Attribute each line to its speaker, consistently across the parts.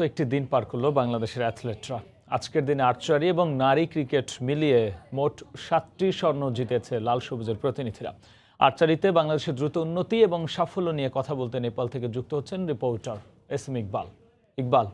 Speaker 1: তো একটি দিন পার করলো বাংলাদেশের অ্যাথলেটরা আজকের দিনে আর্চারি এবং নারী ক্রিকেট মিলিয়ে মোট সাতটি স্বর্ণ জিতেছে লাল সবুজের প্রতিনিধিরা আর্চারিতে বাংলাদেশের দ্রুত উন্নতি এবং সাফল্য নিয়ে কথা বলতে নেপাল থেকে যুক্ত হচ্ছেন reporter S M Iqbal Iqbal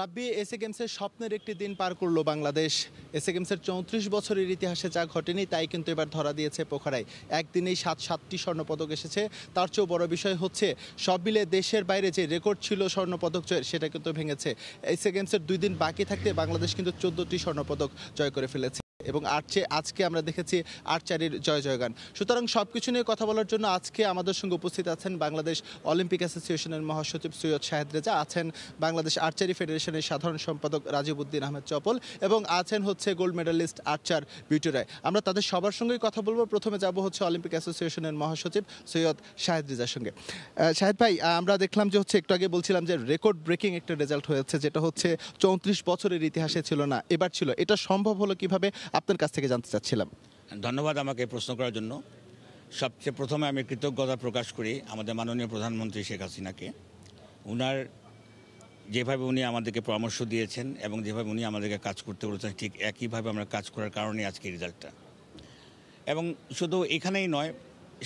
Speaker 2: Rabbi S A গেমসের স্বপ্নের একটি দিন পার করলো বাংলাদেশ এসএ গেমসের চৌত্রিশ বছরের ইতিহাসে যা ঘটেনি তাই কিন্তু এবার ধরা দিয়েছে পোখরায় একদিনেই সাত সাতটি স্বর্ণপদক এসেছে তার চেয়েও বড় বিষয় হচ্ছে সব মিলে দেশের বাইরে যে রেকর্ড ছিল স্বর্ণপদক জয়ের সেটা কিন্তু ভেঙেছে এসএ গেমসের দুই দিন বাকি থাকতে বাংলাদেশ কিন্তু চোদ্দটি স্বর্ণপদক জয় করে ফেলেছে এবং আর্চে আজকে আমরা দেখেছি আর্চারির জয় জয়গান সুতরাং সব কিছু নিয়ে কথা বলার জন্য আজকে আমাদের সঙ্গে উপস্থিত আছেন বাংলাদেশ অলিম্পিক অ্যাসোসিয়েশনের মহাসচিব সৈয়দ শাহেদ রেজা আছেন বাংলাদেশ আর্চারি ফেডারেশনের সাধারণ সম্পাদক রাজীব উদ্দিন আহমেদ চপল এবং আছেন হচ্ছে gold medalist archer Beauty Roy আমরা তাদের সবার সঙ্গেই কথা বলবো প্রথমে যাব হচ্ছে অলিম্পিক অ্যাসোসিয়েশনের মহাসচিব সৈয়দ শাহেদ রেজার সঙ্গে শাহেদ ভাই আমরা দেখলাম যে হচ্ছে একটু আগে বলছিলাম যে রেকর্ড ব্রেকিং একটা রেজাল্ট হয়েছে যেটা হচ্ছে চৌত্রিশ বছরের ইতিহাসে ছিল না এবার ছিল এটা সম্ভব হলো কিভাবে আপনার কাছ থেকে জানতে চাচ্ছিলাম
Speaker 1: ধন্যবাদ আমাকে প্রশ্ন করার জন্য সবচেয়ে প্রথমে আমি কৃতজ্ঞতা প্রকাশ করি আমাদের মাননীয় প্রধানমন্ত্রী শেখ হাসিনাকে উনার যেভাবে উনি আমাদেরকে পরামর্শ দিয়েছেন এবং যেভাবে উনি আমাদেরকে কাজ করতে বলেছেন ঠিক একইভাবে আমরা কাজ করার কারণে আজকে রেজাল্টটা এবং শুধু এখানেই নয়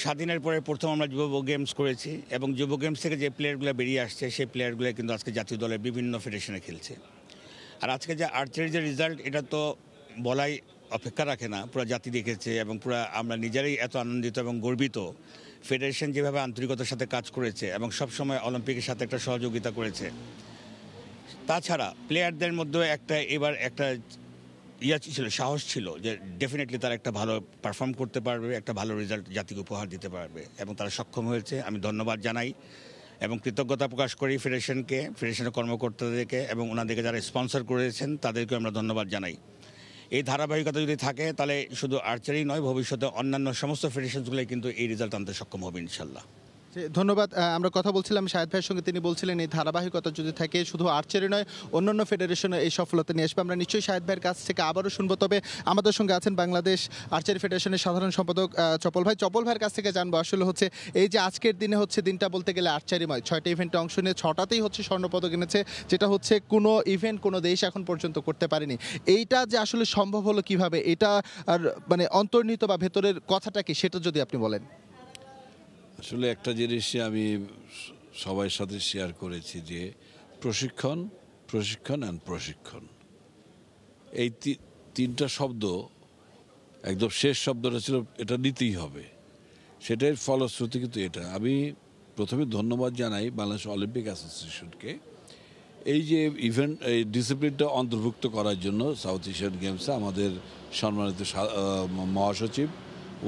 Speaker 1: স্বাধীনের পরে প্রথম আমরা যুব গেমস করেছি এবং যুব গেমস থেকে যে প্লেয়ারগুলো বেরিয়ে আসছে সেই প্লেয়ারগুলো কিন্তু আজকে জাতীয় দলের বিভিন্ন ফেডারেশনে খেলছে আর আজকে যে আর্চারির যে রেজাল্ট এটা তো বলাই অপেক্ষা রাখে না পুরো জাতি দেখেছে এবং পুরো আমরা নিজেরাই এত আনন্দিত এবং গর্বিত ফেডারেশন যেভাবে আন্তরিকতার সাথে কাজ করেছে এবং সবসময় অলিম্পিকের সাথে একটা সহযোগিতা করেছে তাছাড়া প্লেয়ারদের মধ্যে একটা এবার একটা ইয়া ছিল সাহস ছিল যে ডেফিনেটলি তারা একটা ভালো পারফর্ম করতে পারবে একটা ভালো রেজাল্ট জাতিকে উপহার দিতে পারবে এবং তারা সক্ষম হয়েছে আমি ধন্যবাদ জানাই এবং কৃতজ্ঞতা প্রকাশ করি ফেডারেশনকে ফেডারেশনের কর্মকর্তাদেরকে এবং ওনাদেরকে যারা স্পন্সর করেছেন তাদেরকে আমরা ধন্যবাদ জানাই এই ধারাবাহিকতা যদি থাকে তাহলে শুধু আর্চারি নয় ভবিষ্যতে অন্যান্য সমস্ত ফেডারেশনগুলোই কিন্তু এই রেজাল্ট আনতে সক্ষম হবে ইনশাল্লাহ
Speaker 2: ধন্যবাদ আমরা কথা বলছিলাম শাহেদ ভাইয়ের সঙ্গে তিনি বলছিলেন এই ধারাবাহিকতা যদি থাকে শুধু আর্চারি নয় অন্যান্য ফেডারেশনে এই সফলতা নিয়ে আসবে আমরা নিশ্চয়ই শাহেদ ভাইয়ের কাছ থেকে আবারও শুনবো তবে আমাদের সঙ্গে আছেন বাংলাদেশ আর্চারি ফেডারেশনের সাধারণ সম্পাদক চপল ভাই চপল ভাইয়ের কাছ থেকে জানবো আসলে হচ্ছে এই যে আজকের দিনে হচ্ছে দিনটা বলতে গেলে আর্চারিময় ছয়টা ইভেন্টে অংশ নিয়ে ছটাতেই হচ্ছে স্বর্ণপদক এনেছে যেটা হচ্ছে কোনো ইভেন্ট কোনো দেশ এখন পর্যন্ত করতে পারেনি এইটা যে আসলে সম্ভব হলো কিভাবে এটা আর মানে অন্তর্নিহিত বা ভেতরের কথাটা কি সেটা যদি আপনি বলেন
Speaker 3: আসলে একটা জিনিসই আমি সবাই সাথে শেয়ার করেছি যে প্রশিক্ষণ প্রশিক্ষণ অ্যান্ড প্রশিক্ষণ এই তিনটা শব্দ একদম শেষ শব্দটা ছিল এটা নিতেই হবে সেটাই ফলশ্রুতি কিন্তু এটা আমি প্রথমে ধন্যবাদ জানাই বাংলাদেশ অলিম্পিক অ্যাসোসিয়েশনকে এই যে ইভেন্ট এই ডিসিপ্লিনটা অন্তর্ভুক্ত করার জন্য সাউথ এশিয়ান গেমসে আমাদের সম্মানিত মহাসচিব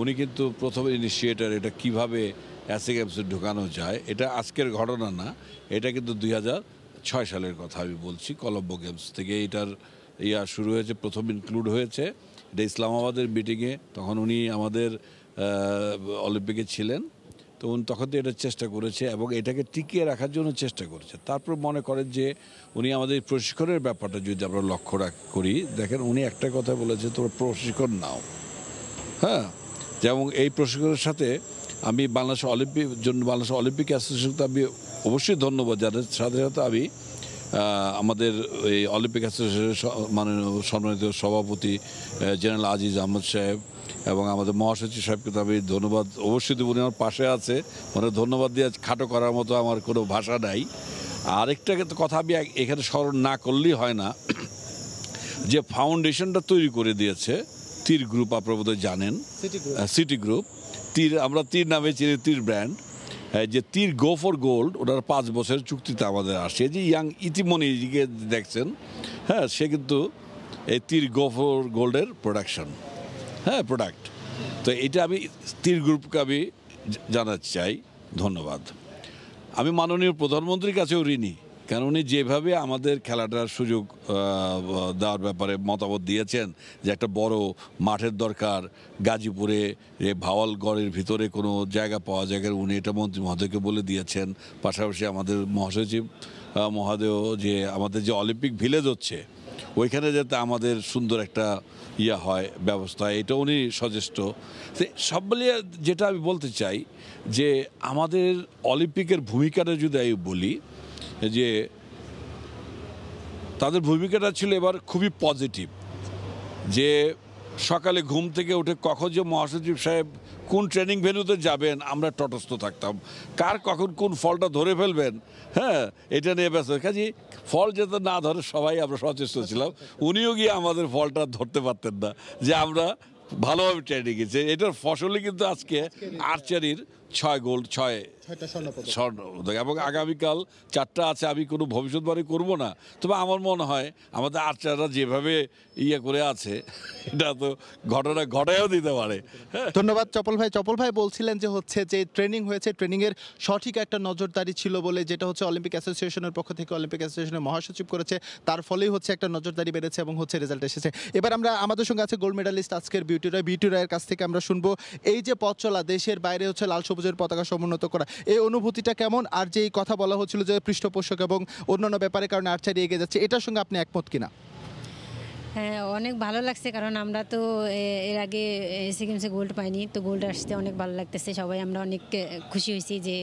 Speaker 3: উনি কিন্তু প্রথমে ইনিশিয়েটার এটা কিভাবে অ্যাসিক অ্যাপসে ঢুকানো যায় এটা আজকের ঘটনা না এটা কিন্তু দুই ছয় সালের কথা আমি বলছি কলম্বো গেমস থেকে এটার ইয়া শুরু হয়েছে প্রথম ইনক্লুড হয়েছে এটা ইসলামাবাদের মিটিংয়ে তখন উনি আমাদের অলিম্পিকে ছিলেন তো উনি তখন তো এটা চেষ্টা করেছে এবং এটাকে টিকিয়ে রাখার জন্য চেষ্টা করেছে তারপর মনে করেন যে উনি আমাদের প্রশিক্ষণের ব্যাপারটা যদি আমরা লক্ষ্য রাখ করি দেখেন উনি একটা কথা বলেছে তোমরা প্রশিক্ষণ নাও হ্যাঁ যেমন এই প্রশিক্ষণের সাথে আমি বাংলাদেশ অলিম্পিক জন্য বাংলাদেশ অলিম্পিক অ্যাসোসিয়েশনকে আমি অবশ্যই ধন্যবাদ যাদের সাথে সাথে আমি আমাদের এই অলিম্পিক অ্যাসোসিয়েশনের মানে সম্মানিত সভাপতি জেনারেল আজিজ আহমদ সাহেব এবং আমাদের মহাসচিব সাহেবকে তো আমি ধন্যবাদ অবশ্যই দেবো আমার পাশে আছে মানে ধন্যবাদ দিয়ে খাটো করার মতো আমার কোনো ভাষা নাই আরেকটা কথা আমি এখানে স্মরণ না করলেই হয় না যে ফাউন্ডেশনটা তৈরি করে দিয়েছে তীর গ্রুপ আপনারা বোধহয় জানেন সিটি গ্রুপ তীর আমরা তীর নামে চিনি তীর ব্র্যান্ড যে তীর গো ফর গোল্ড ওটার পাঁচ বছরের চুক্তিতে আমাদের আসে যে ইয়াং ইতিমণিকে দেখছেন হ্যাঁ সে কিন্তু এই তীর গো ফর গোল্ডের প্রোডাকশন হ্যাঁ প্রোডাক্ট তো এটা আমি তীর গ্রুপকে আমি জানাতে চাই ধন্যবাদ আমি মাননীয় প্রধানমন্ত্রীর কাছেও ঋণী কারণ উনি যেভাবে আমাদের খেলাটার সুযোগ দেওয়ার ব্যাপারে মতামত দিয়েছেন যে একটা বড় মাঠের দরকার গাজীপুরে ভাওয়ালগড়ের ভিতরে কোনো জায়গা পাওয়া যায় উনি এটা মন্ত্রী মহোদয়কে বলে দিয়েছেন পাশাপাশি আমাদের মহাসচিব মহাদেও যে আমাদের যে অলিম্পিক ভিলেজ হচ্ছে ওইখানে যাতে আমাদের সুন্দর একটা ইয়া হয় ব্যবস্থা এটা উনি সচেষ্ট সব মিলিয়ে যেটা আমি বলতে চাই যে আমাদের অলিম্পিকের ভূমিকাটা যদি আমি বলি যে তাদের ভূমিকাটা ছিল এবার খুবই পজিটিভ যে সকালে ঘুম থেকে উঠে কখন যে মহাসচিব সাহেব কোন ট্রেনিং ভেনুতে যাবেন আমরা তটস্থ থাকতাম কার কখন কোন ফলটা ধরে ফেলবেন হ্যাঁ এটা নিয়ে ব্যস্ত কাজে ফল যাতে না ধরে সবাই আমরা সচেষ্ট ছিলাম উনিও গিয়ে আমাদের ফলটা ধরতে পারতেন না যে আমরা ভালোভাবে ট্রেনিং গেছি এটার ফসলই কিন্তু আজকে আর্চারির ছয় গোল্ড ছয় স্বর্ণ এবং আগামীকাল চারটা আছে আমি কোনো ভবিষ্যৎবাণী করব না তবে আমার মনে হয় আমাদের আর্চাররা যেভাবে ইয়ে করে আছে এটা তো ঘটনা ঘটায়ও দিতে পারে
Speaker 2: হ্যাঁ। ধন্যবাদ চপল ভাই চপল ভাই বলছিলেন যে হচ্ছে যে ট্রেনিং হয়েছে ট্রেনিংয়ের সঠিক একটা নজরদারি ছিল বলে যেটা হচ্ছে অলিম্পিক অ্যাসোসিয়েশনের পক্ষ থেকে অলিম্পিক অ্যাসোসিয়েশনের মহাসচিব করেছে তার ফলেই হচ্ছে একটা নজরদারি বেড়েছে এবং হচ্ছে রেজাল্ট এসেছে এবার আমরা আমাদের সঙ্গে আছে গোল্ড মেডালিস্ট আজকের বিউটি রায় বিউটি রায়ের কাছ থেকে আমরা শুনবো এই যে পথ চলা দেশের বাইরে হচ্ছে লাল সবুজ সবুজের পতাকা সমুন্নত করা এই অনুভূতিটা কেমন আর যে কথা বলা হচ্ছিল যে পৃষ্ঠপোষক এবং অন্যান্য ব্যাপারে কারণে আর্চারি এগিয়ে যাচ্ছে এটার সঙ্গে আপনি একমত কিনা
Speaker 1: হ্যাঁ অনেক ভালো লাগছে কারণ আমরা তো এর আগে এসে গেমসে গোল্ড পাইনি তো গোল্ড আসতে অনেক ভালো লাগতেছে সবাই আমরা অনেক খুশি হয়েছি যে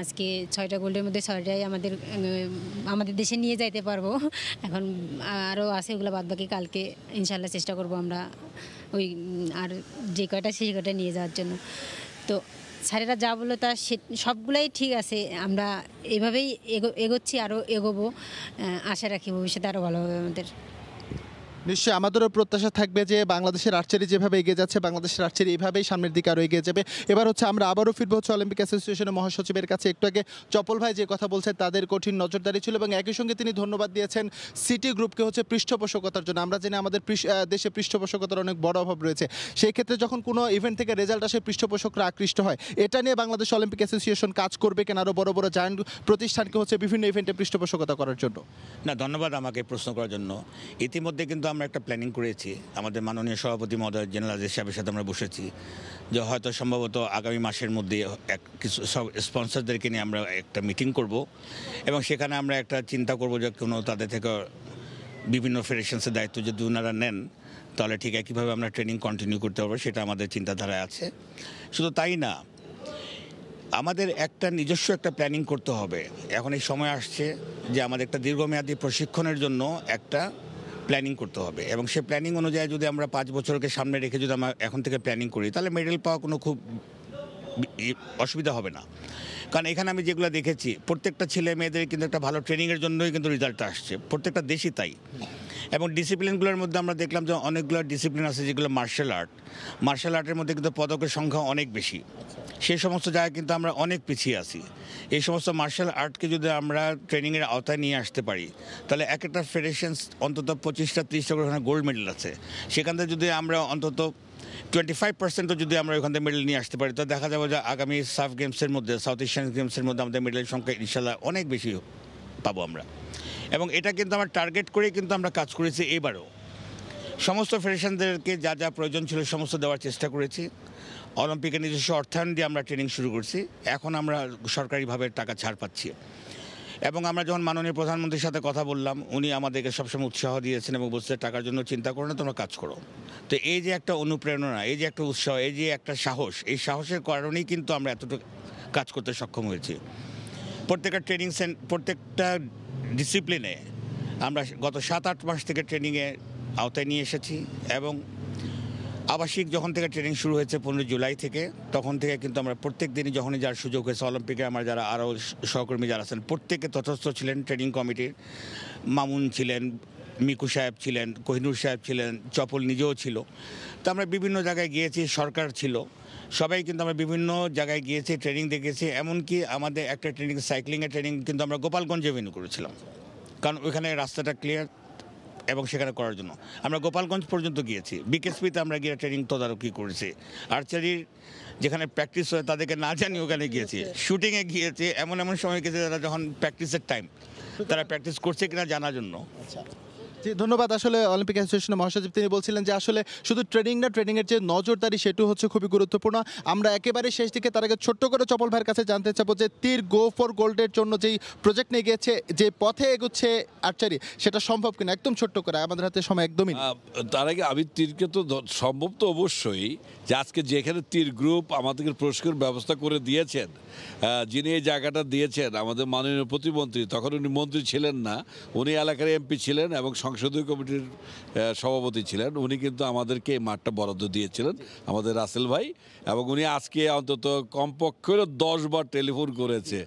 Speaker 1: আজকে ছয়টা গোল্ডের মধ্যে ছয়টাই আমাদের আমাদের দেশে নিয়ে যাইতে পারবো এখন আরও আছে ওগুলো বাদ বাকি কালকে ইনশাল্লাহ চেষ্টা করব আমরা ওই আর যে কয়টা সেই কয়টা নিয়ে যাওয়ার জন্য তো স্যারেরা যা বললো তা সে সবগুলাই ঠিক আছে আমরা এভাবেই এগো এগোচ্ছি আরও এগোবো আশা রাখি ভবিষ্যতে আরও ভালোভাবে আমাদের
Speaker 2: নিশ্চয়ই আমাদেরও প্রত্যাশা থাকবে যে বাংলাদেশের আর্চারি যেভাবে এগিয়ে যাচ্ছে বাংলাদেশের আর্চারি এভাবেই সামনের দিকে আরও এগিয়ে যাবে এবার হচ্ছে আমরা আবারও ফিরবো হচ্ছে অলিম্পিক অ্যাসোসিয়েশনের মহাসচিবের কাছে একটু আগে চপল ভাই যে কথা বলছেন তাদের কঠিন নজরদারি ছিল এবং একই সঙ্গে তিনি ধন্যবাদ দিয়েছেন সিটি গ্রুপকে হচ্ছে পৃষ্ঠপোষকতার জন্য আমরা জানি আমাদের দেশে পৃষ্ঠপোষকতার অনেক বড় অভাব রয়েছে সেই ক্ষেত্রে যখন কোনো ইভেন্ট থেকে রেজাল্ট আসে পৃষ্ঠপোষকরা আকৃষ্ট হয় এটা নিয়ে বাংলাদেশ অলিম্পিক অ্যাসোসিয়েশন কাজ করবে কেন আরও বড় বড় জায়ান্ট প্রতিষ্ঠানকে হচ্ছে বিভিন্ন ইভেন্টে পৃষ্ঠপোষকতা করার জন্য
Speaker 1: না ধন্যবাদ আমাকে প্রশ্ন করার জন্য ইতিমধ্যে কিন্তু আমরা একটা প্ল্যানিং করেছি আমাদের মাননীয় সভাপতি মহোদয় জেনারেল আজিজ সাহেবের সাথে আমরা বসেছি যে হয়তো সম্ভবত আগামী মাসের মধ্যে এক কিছু সব স্পন্সরদেরকে নিয়ে আমরা একটা মিটিং করব এবং সেখানে আমরা একটা চিন্তা করব যে কোনো তাদের থেকে বিভিন্ন ফেডারেশনসের দায়িত্ব যদি ওনারা নেন তাহলে ঠিক একইভাবে আমরা ট্রেনিং কন্টিনিউ করতে পারবো সেটা আমাদের চিন্তাধারায় আছে শুধু তাই না আমাদের একটা নিজস্ব একটা প্ল্যানিং করতে হবে এখন এই সময় আসছে যে আমাদের একটা দীর্ঘমেয়াদী প্রশিক্ষণের জন্য একটা প্ল্যানিং করতে হবে এবং সে প্ল্যানিং অনুযায়ী যদি আমরা পাঁচ বছরকে সামনে রেখে যদি আমরা এখন থেকে প্ল্যানিং করি তাহলে মেডেল পাওয়া কোনো খুব অসুবিধা হবে না কারণ এখানে আমি যেগুলো দেখেছি প্রত্যেকটা ছেলে মেয়েদের কিন্তু একটা ভালো ট্রেনিংয়ের জন্যই কিন্তু রেজাল্টটা আসছে প্রত্যেকটা দেশই তাই এবং ডিসিপ্লিনগুলোর মধ্যে আমরা দেখলাম যে অনেকগুলো ডিসিপ্লিন আছে যেগুলো মার্শাল আর্ট মার্শাল আর্টের মধ্যে কিন্তু পদকের সংখ্যা অনেক বেশি সেই সমস্ত জায়গায় কিন্তু আমরা অনেক পিছিয়ে আছি এই সমস্ত মার্শাল আর্টকে যদি আমরা ট্রেনিংয়ের আওতায় নিয়ে আসতে পারি তাহলে এক একটা ফেডারেশন অন্তত পঁচিশটা ত্রিশটা করে ওখানে গোল্ড মেডেল আছে সেখান থেকে যদি আমরা অন্তত টোয়েন্টি ফাইভ পার্সেন্টও যদি আমরা ওখান থেকে মেডেল নিয়ে আসতে পারি তো দেখা যাবে যে আগামী সাফ গেমসের মধ্যে সাউথ এশিয়ান গেমসের মধ্যে আমাদের মেডেলের সংখ্যা ইনশাল্লাহ অনেক বেশি পাবো আমরা এবং এটা কিন্তু আমরা টার্গেট করেই কিন্তু আমরা কাজ করেছি এবারও সমস্ত ফেডারেশনদেরকে যা যা প্রয়োজন ছিল সমস্ত দেওয়ার চেষ্টা করেছি অলিম্পিকের নিজস্ব অর্থায়ন দিয়ে আমরা ট্রেনিং শুরু করছি এখন আমরা সরকারিভাবে টাকা ছাড় পাচ্ছি এবং আমরা যখন মাননীয় প্রধানমন্ত্রীর সাথে কথা বললাম উনি আমাদেরকে সবসময় উৎসাহ দিয়েছেন এবং বুঝতে টাকার জন্য চিন্তা করো না তোমরা কাজ করো তো এই যে একটা অনুপ্রেরণা এই যে একটা উৎসাহ এই যে একটা সাহস এই সাহসের কারণেই কিন্তু আমরা এতটুকু কাজ করতে সক্ষম হয়েছি প্রত্যেকটা ট্রেনিং সেন্ট প্রত্যেকটা ডিসিপ্লিনে আমরা গত সাত আট মাস থেকে ট্রেনিংয়ে আওতায় নিয়ে এসেছি এবং আবাসিক যখন থেকে ট্রেনিং শুরু হয়েছে পনেরো জুলাই থেকে তখন থেকে কিন্তু আমরা প্রত্যেক দিনই যখনই যার সুযোগ হয়েছে অলিম্পিকে আমার যারা আরও সহকর্মী যারা আছেন প্রত্যেকে তথস্থ ছিলেন ট্রেনিং কমিটির মামুন ছিলেন মিকু সাহেব ছিলেন কোহিনুর সাহেব ছিলেন চপল নিজেও ছিল তা আমরা বিভিন্ন জায়গায় গিয়েছি সরকার ছিল সবাই কিন্তু আমরা বিভিন্ন জায়গায় গিয়েছি ট্রেনিং দেখেছি এমনকি আমাদের একটা ট্রেনিং সাইক্লিংয়ের ট্রেনিং কিন্তু আমরা গোপালগঞ্জে ভেন্যু করেছিলাম কারণ ওইখানে রাস্তাটা ক্লিয়ার এবং সেখানে করার জন্য আমরা গোপালগঞ্জ পর্যন্ত গিয়েছি বিকেএসপিতে আমরা গিয়ে ট্রেনিং তদারকি করেছি আর্চারির যেখানে প্র্যাকটিস হয় তাদেরকে না জানি ওখানে গিয়েছি শুটিংয়ে গিয়েছি এমন এমন সময় গেছে তারা যখন প্র্যাকটিসের টাইম তারা প্র্যাকটিস করছে কিনা জানার জন্য আচ্ছা।
Speaker 2: ধন্যবাদ আসলে অলিম্পিক অ্যাসোসিয়েশনের মহাসচিব তিনি বলছিলেন যে আসলে শুধু ট্রেনিং না ট্রেনিংয়ের যে নজরদারি সেটু হচ্ছে খুবই গুরুত্বপূর্ণ আমরা একেবারে শেষ দিকে তার আগে ছোট্ট করে চপল ভাইয়ের কাছে জানতে চাবো যে তীর গো ফর গোল্ডের জন্য যেই প্রজেক্ট নিয়ে গিয়েছে যে পথে এগুচ্ছে আর্চারি সেটা সম্ভব কিনা একদম ছোট্ট করে আমাদের হাতে সময় একদমই
Speaker 3: তার আগে আমি তীরকে তো সম্ভব তো অবশ্যই যে আজকে যেখানে তীর গ্রুপ আমাদেরকে পুরস্কার ব্যবস্থা করে দিয়েছেন যিনি এই জায়গাটা দিয়েছেন আমাদের মাননীয় প্রতিমন্ত্রী তখন উনি মন্ত্রী ছিলেন না উনি এলাকার এমপি ছিলেন এবং সংসদীয় কমিটির সভাপতি ছিলেন উনি কিন্তু আমাদেরকে এই মাঠটা বরাদ্দ দিয়েছিলেন আমাদের রাসেল ভাই এবং উনি আজকে অন্তত কমপক্ষে দশবার টেলিফোন করেছে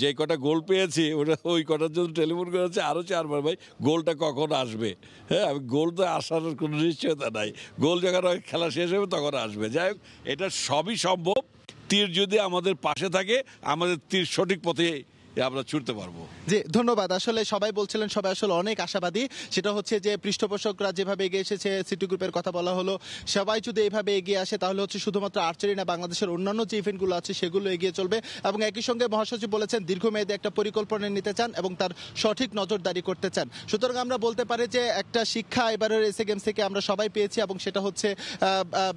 Speaker 3: যে কটা গোল পেয়েছি ওটা ওই কটার জন্য টেলিফোন করেছে আরও চারবার ভাই গোলটা কখন আসবে হ্যাঁ আমি গোল তো আসার কোনো নিশ্চয়তা নাই গোল যখন খেলা শেষ হবে তখন আসবে যাই হোক এটা সবই সম্ভব তীর যদি আমাদের পাশে থাকে আমাদের তীর সঠিক পথে আমরা ছুটতে পারবো
Speaker 2: জি ধন্যবাদ আসলে সবাই বলছিলেন সবাই আসলে অনেক আশাবাদী সেটা হচ্ছে যে পৃষ্ঠপোষকরা যেভাবে এগিয়ে এসেছে সিটি গ্রুপের কথা বলা হলো সবাই যদি এইভাবে এগিয়ে আসে তাহলে হচ্ছে শুধুমাত্র আর্চারি না বাংলাদেশের অন্যান্য যে ইভেন্টগুলো আছে সেগুলো এগিয়ে চলবে এবং একই সঙ্গে মহাসচিব বলেছেন দীর্ঘমেয়াদী একটা পরিকল্পনা নিতে চান এবং তার সঠিক নজরদারি করতে চান সুতরাং আমরা বলতে পারি যে একটা শিক্ষা এবারের এসে গেমস থেকে আমরা সবাই পেয়েছি এবং সেটা হচ্ছে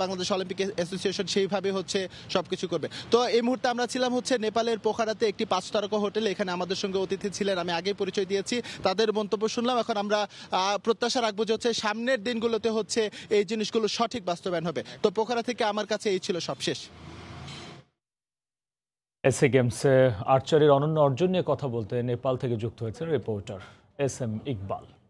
Speaker 2: বাংলাদেশ অলিম্পিক অ্যাসোসিয়েশন সেইভাবে হচ্ছে সবকিছু করবে তো এই মুহূর্তে আমরা ছিলাম হচ্ছে নেপালের পোখারাতে একটি পাঁচ তারকা হোটেল প্যানেলে এখানে আমাদের সঙ্গে অতিথি ছিলেন আমি আগেই পরিচয় দিয়েছি তাদের মন্তব্য শুনলাম এখন আমরা প্রত্যাশা রাখবো যে হচ্ছে সামনের দিনগুলোতে হচ্ছে এই জিনিসগুলো সঠিক বাস্তবায়ন হবে তো পোখরা থেকে আমার কাছে এই ছিল সবশেষ
Speaker 1: এসএ গেমসে আর্চারির অনন্য অর্জন নিয়ে কথা বলতে নেপাল থেকে যুক্ত হয়েছেন রিপোর্টার এস এম ইকবাল